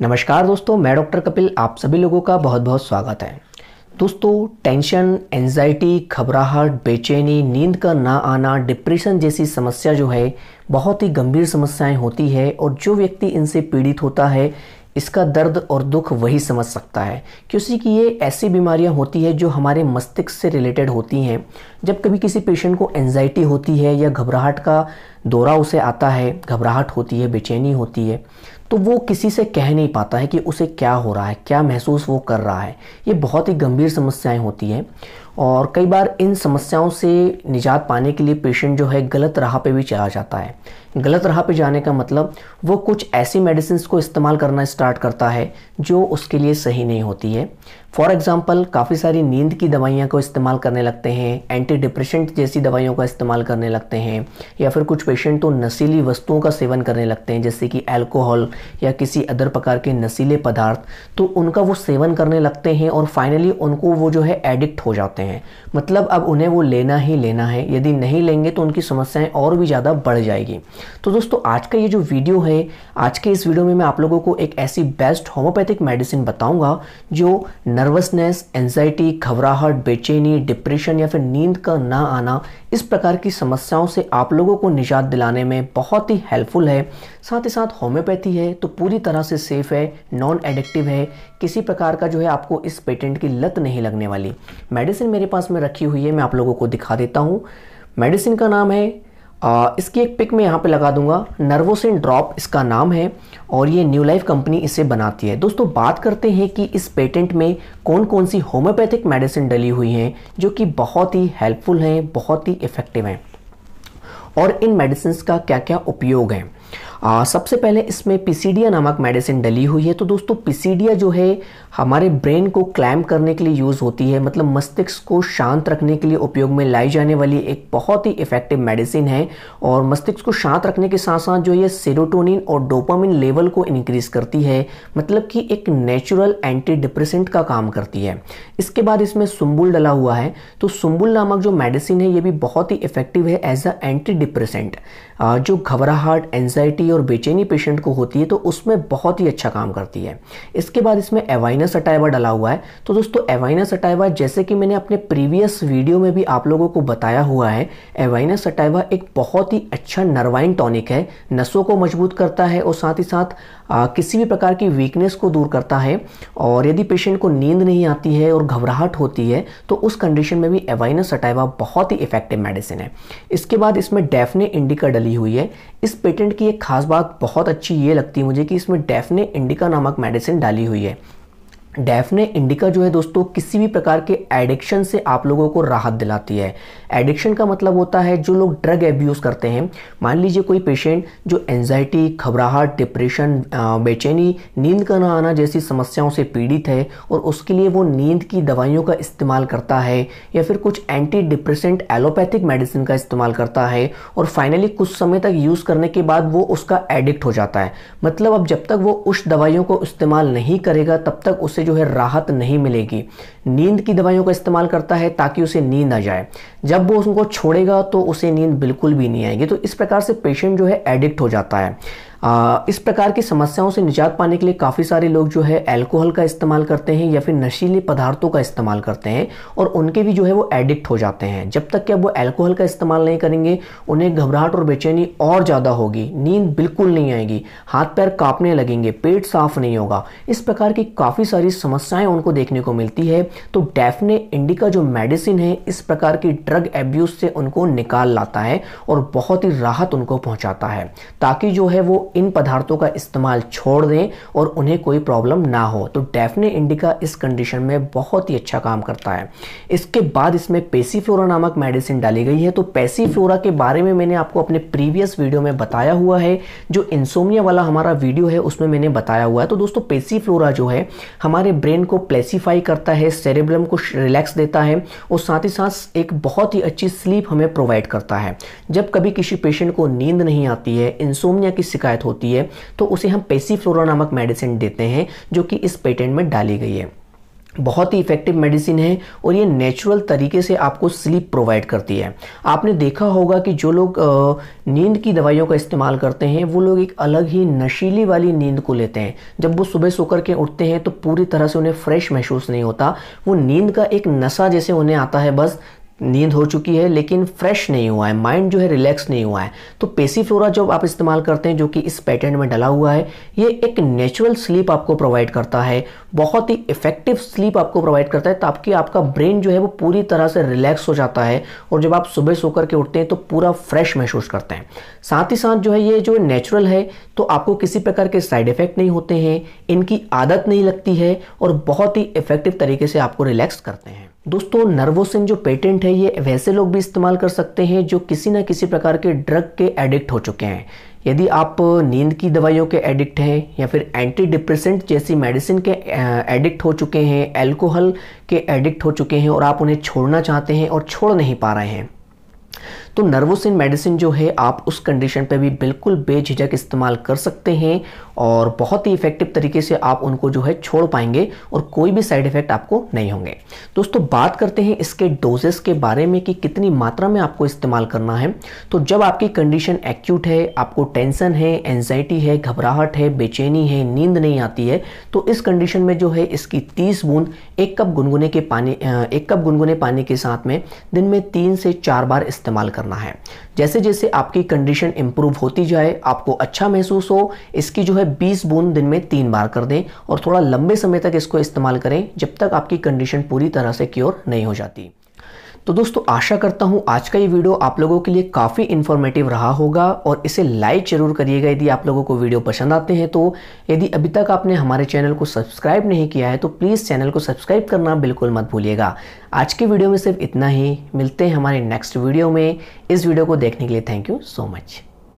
नमस्कार दोस्तों मैं डॉक्टर कपिल आप सभी लोगों का बहुत बहुत स्वागत है दोस्तों टेंशन एनजाइटी घबराहट बेचैनी नींद का ना आना डिप्रेशन जैसी समस्या जो है बहुत ही गंभीर समस्याएं होती है और जो व्यक्ति इनसे पीड़ित होता है इसका दर्द और दुख वही समझ सकता है क्योंकि कि ये ऐसी बीमारियां होती है जो हमारे मस्तिष्क से रिलेटेड होती हैं जब कभी किसी पेशेंट को एनजाइटी होती है या घबराहट का दौरा उसे आता है घबराहट होती है बेचैनी होती है तो वो किसी से कह नहीं पाता है कि उसे क्या हो रहा है क्या महसूस वो कर रहा है ये बहुत ही गंभीर समस्याएं होती हैं और कई बार इन समस्याओं से निजात पाने के लिए पेशेंट जो है गलत राह पे भी चला जाता है गलत राह पे जाने का मतलब वो कुछ ऐसी मेडिसिन को इस्तेमाल करना स्टार्ट करता है जो उसके लिए सही नहीं होती है फॉर एग्ज़ाम्पल काफ़ी सारी नींद की दवाइयाँ को इस्तेमाल करने लगते हैं एंटी डिप्रेशन जैसी दवाइयों का इस्तेमाल करने लगते हैं या फिर कुछ पेशेंट तो नशीली वस्तुओं का सेवन करने लगते हैं जैसे कि अल्कोहल या किसी अदर प्रकार के नशीले पदार्थ तो उनका वो सेवन करने लगते हैं और फाइनली उनको वो जो है एडिक्ट हो जाते हैं मतलब अब उन्हें वो लेना ही लेना है यदि नहीं लेंगे तो उनकी समस्याएं और भी ज़्यादा बढ़ जाएगी तो दोस्तों आज का ये जो वीडियो है आज के इस वीडियो में मैं आप लोगों को एक ऐसी बेस्ट होम्योपैथिक मेडिसिन बताऊँगा जो नर्वसनेस एनजाइटी घबराहट बेचैनी डिप्रेशन या फिर नींद का ना आना इस प्रकार की समस्याओं से आप लोगों को निजात निजात दिलाने में बहुत ही हेल्पफुल है साथ ही साथ होम्योपैथी है तो पूरी तरह से सेफ़ है नॉन एडिक्टिव है किसी प्रकार का जो है आपको इस पेटेंट की लत नहीं लगने वाली मेडिसिन मेरे पास में रखी हुई है मैं आप लोगों को दिखा देता हूँ मेडिसिन का नाम है आ, इसकी एक पिक मैं यहाँ पे लगा दूंगा नर्वोसिन ड्रॉप इसका नाम है और ये न्यू लाइफ कंपनी इसे बनाती है दोस्तों बात करते हैं कि इस पेटेंट में कौन कौन सी होम्योपैथिक मेडिसिन डली हुई हैं जो कि बहुत ही हेल्पफुल हैं बहुत ही इफ़ेक्टिव हैं और इन मेडिसिन का क्या क्या उपयोग है आ, सबसे पहले इसमें पिसीडिया नामक मेडिसिन डली हुई है तो दोस्तों पिसीडिया जो है हमारे ब्रेन को क्लैम करने के लिए यूज़ होती है मतलब मस्तिष्क को शांत रखने के लिए उपयोग में लाई जाने वाली एक बहुत ही इफ़ेक्टिव मेडिसिन है और मस्तिष्क को शांत रखने के साथ साथ जो ये सेरोटोनिन और डोपामिन लेवल को इनक्रीज़ करती है मतलब कि एक नेचुरल एंटी डिप्रेसेंट का काम करती है इसके बाद इसमें सुम्बुल डला हुआ है तो सुम्बुल नामक जो मेडिसिन है ये भी बहुत ही इफ़ेक्टिव है एज अ एंटी डिप्रेसेंट जो घबराहट एनजाइटी एनजाइटी और बेचैनी पेशेंट को होती है तो उसमें बहुत ही अच्छा काम करती है इसके बाद इसमें एवाइनस अटाइवा डाला हुआ है तो दोस्तों एवाइनस अटाइवा जैसे कि मैंने अपने प्रीवियस वीडियो में भी आप लोगों को बताया हुआ है एवाइनस अटाइवा एक बहुत ही अच्छा नर्वाइन टॉनिक है नसों को मजबूत करता है और साथ ही साथ आ, किसी भी प्रकार की वीकनेस को दूर करता है और यदि पेशेंट को नींद नहीं आती है और घबराहट होती है तो उस कंडीशन में भी एवाइनस अटाइवा बहुत ही इफेक्टिव मेडिसिन है इसके बाद इसमें डेफने इंडिका डली हुई है इस पेटेंट की एक खास खास बात बहुत अच्छी ये लगती है मुझे कि इसमें डेफ ने इंडिका नामक मेडिसिन डाली हुई है डेफने इंडिका जो है दोस्तों किसी भी प्रकार के एडिक्शन से आप लोगों को राहत दिलाती है एडिक्शन का मतलब होता है जो लोग ड्रग एब्यूज़ करते हैं मान लीजिए कोई पेशेंट जो एनजाइटी घबराहट डिप्रेशन बेचैनी नींद का ना आना जैसी समस्याओं से पीड़ित है और उसके लिए वो नींद की दवाइयों का इस्तेमाल करता है या फिर कुछ एंटी डिप्रेसेंट एलोपैथिक मेडिसिन का इस्तेमाल करता है और फाइनली कुछ समय तक यूज़ करने के बाद वो उसका एडिक्ट हो जाता है मतलब अब जब तक वो उस दवाइयों को इस्तेमाल नहीं करेगा तब तक उसे जो है राहत नहीं मिलेगी नींद की दवाइयों का इस्तेमाल करता है ताकि उसे नींद आ जाए जब वो उनको छोड़ेगा तो उसे नींद बिल्कुल भी नहीं आएगी तो इस प्रकार से पेशेंट जो है एडिक्ट हो जाता है आ, इस प्रकार की समस्याओं से निजात पाने के लिए काफ़ी सारे लोग जो है अल्कोहल का इस्तेमाल करते हैं या फिर नशीले पदार्थों का इस्तेमाल करते हैं और उनके भी जो है वो एडिक्ट हो जाते हैं जब तक कि अब वो अल्कोहल का इस्तेमाल नहीं करेंगे उन्हें घबराहट और बेचैनी और ज़्यादा होगी नींद बिल्कुल नहीं आएगी हाथ पैर काँपने लगेंगे पेट साफ नहीं होगा इस प्रकार की काफ़ी सारी समस्याएँ उनको देखने को मिलती है तो डेफने इंडिका जो मेडिसिन है इस प्रकार की ड्रग एब्यूज़ से उनको निकाल लाता है और बहुत ही राहत उनको पहुँचाता है ताकि जो है वो इन पदार्थों का इस्तेमाल छोड़ दें और उन्हें कोई प्रॉब्लम ना हो तो डेफने इंडिका इस कंडीशन में बहुत ही अच्छा काम करता है इसके बाद इसमें पेसीफ्लोरा नामक मेडिसिन डाली गई है तो पेसीफ्लोरा के बारे में मैंने आपको अपने प्रीवियस वीडियो में बताया हुआ है जो इंसोमिया वाला हमारा वीडियो है उसमें मैंने बताया हुआ है तो दोस्तों पेसीफ्लोरा जो है हमारे ब्रेन को प्लेसीफाई करता है सेरेब्रम को रिलैक्स देता है और साथ ही साथ एक बहुत ही अच्छी स्लीप हमें प्रोवाइड करता है जब कभी किसी पेशेंट को नींद नहीं आती है इंसोमिया की शिकायत शिकायत होती है तो उसे हम पेसीफ्लोरा नामक मेडिसिन देते हैं जो कि इस पेटेंट में डाली गई है बहुत ही इफ़ेक्टिव मेडिसिन है और ये नेचुरल तरीके से आपको स्लीप प्रोवाइड करती है आपने देखा होगा कि जो लोग नींद की दवाइयों का इस्तेमाल करते हैं वो लोग एक अलग ही नशीली वाली नींद को लेते हैं जब वो सुबह सोकर के उठते हैं तो पूरी तरह से उन्हें फ्रेश महसूस नहीं होता वो नींद का एक नशा जैसे उन्हें आता है बस नींद हो चुकी है लेकिन फ्रेश नहीं हुआ है माइंड जो है रिलैक्स नहीं हुआ है तो पेसी फ्लोरा जब आप इस्तेमाल करते हैं जो कि इस पैटर्न में डला हुआ है ये एक नेचुरल स्लीप आपको प्रोवाइड करता है बहुत ही इफेक्टिव स्लीप आपको प्रोवाइड करता है ताकि आपका ब्रेन जो है वो पूरी तरह से रिलैक्स हो जाता है और जब आप सुबह सोकर के उठते हैं तो पूरा फ्रेश महसूस करते हैं साथ ही साथ जो है ये जो नेचुरल है तो आपको किसी प्रकार के साइड इफेक्ट नहीं होते हैं इनकी आदत नहीं लगती है और बहुत ही इफेक्टिव तरीके से आपको रिलैक्स करते हैं दोस्तों नर्वोसिन जो पेटेंट है ये वैसे लोग भी इस्तेमाल कर सकते हैं जो किसी ना किसी प्रकार के ड्रग के एडिक्ट हो चुके हैं यदि आप नींद की दवाइयों के एडिक्ट हैं या फिर एंटी डिप्रेसेंट जैसी मेडिसिन के एडिक्ट हो चुके हैं एल्कोहल के एडिक्ट हो चुके हैं और आप उन्हें छोड़ना चाहते हैं और छोड़ नहीं पा रहे हैं तो नर्वोसिन मेडिसिन जो है आप उस कंडीशन पे भी बिल्कुल बेझिझक इस्तेमाल कर सकते हैं और बहुत ही इफ़ेक्टिव तरीके से आप उनको जो है छोड़ पाएंगे और कोई भी साइड इफ़ेक्ट आपको नहीं होंगे दोस्तों बात करते हैं इसके डोजेस के बारे में कि कितनी मात्रा में आपको इस्तेमाल करना है तो जब आपकी कंडीशन एक्यूट है आपको टेंशन है एनजाइटी है घबराहट है बेचैनी है नींद नहीं आती है तो इस कंडीशन में जो है इसकी तीस बूंद एक कप गुनगुने के पानी एक कप गुनगुने पानी के साथ में दिन में तीन से चार बार इस्तेमाल इस्तेमाल करना है जैसे जैसे आपकी कंडीशन इंप्रूव होती जाए आपको अच्छा महसूस हो इसकी जो है 20 बूंद दिन में तीन बार कर दें और थोड़ा लंबे समय तक इसको इस्तेमाल करें जब तक आपकी कंडीशन पूरी तरह से क्योर नहीं हो जाती तो दोस्तों आशा करता हूँ आज का ये वीडियो आप लोगों के लिए काफ़ी इन्फॉर्मेटिव रहा होगा और इसे लाइक जरूर करिएगा यदि आप लोगों को वीडियो पसंद आते हैं तो यदि अभी तक आपने हमारे चैनल को सब्सक्राइब नहीं किया है तो प्लीज़ चैनल को सब्सक्राइब करना बिल्कुल मत भूलिएगा आज के वीडियो में सिर्फ इतना ही मिलते हैं हमारे नेक्स्ट वीडियो में इस वीडियो को देखने के लिए थैंक यू सो मच